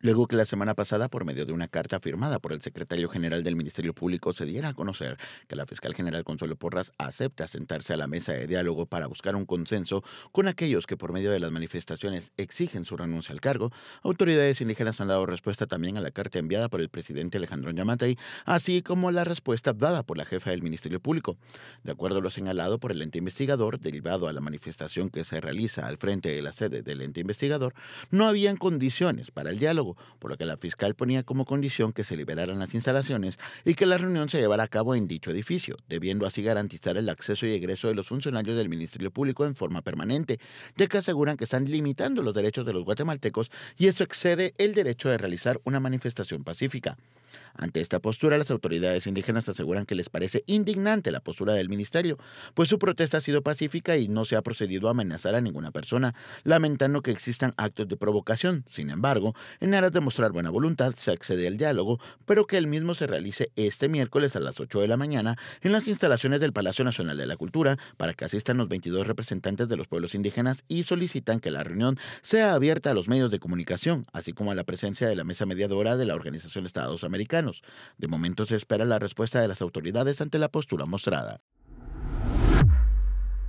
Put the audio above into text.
Luego que la semana pasada, por medio de una carta firmada por el secretario general del Ministerio Público, se diera a conocer que la fiscal general Consuelo Porras acepta sentarse a la mesa de diálogo para buscar un consenso con aquellos que por medio de las manifestaciones exigen su renuncia al cargo, autoridades indígenas han dado respuesta también a la carta enviada por el presidente Alejandro Yamatei, así como a la respuesta dada por la jefa del Ministerio Público. De acuerdo a lo señalado por el ente investigador, derivado a la manifestación que se realiza al frente de la sede del ente investigador, no habían condiciones para el diálogo por lo que la fiscal ponía como condición que se liberaran las instalaciones y que la reunión se llevara a cabo en dicho edificio, debiendo así garantizar el acceso y egreso de los funcionarios del Ministerio Público en forma permanente, ya que aseguran que están limitando los derechos de los guatemaltecos y eso excede el derecho de realizar una manifestación pacífica. Ante esta postura, las autoridades indígenas aseguran que les parece indignante la postura del ministerio, pues su protesta ha sido pacífica y no se ha procedido a amenazar a ninguna persona, lamentando que existan actos de provocación. Sin embargo, en aras de mostrar buena voluntad, se accede al diálogo, pero que el mismo se realice este miércoles a las 8 de la mañana en las instalaciones del Palacio Nacional de la Cultura para que asistan los 22 representantes de los pueblos indígenas y solicitan que la reunión sea abierta a los medios de comunicación, así como a la presencia de la mesa mediadora de la Organización de Estados Americanos de momento se espera la respuesta de las autoridades ante la postura mostrada.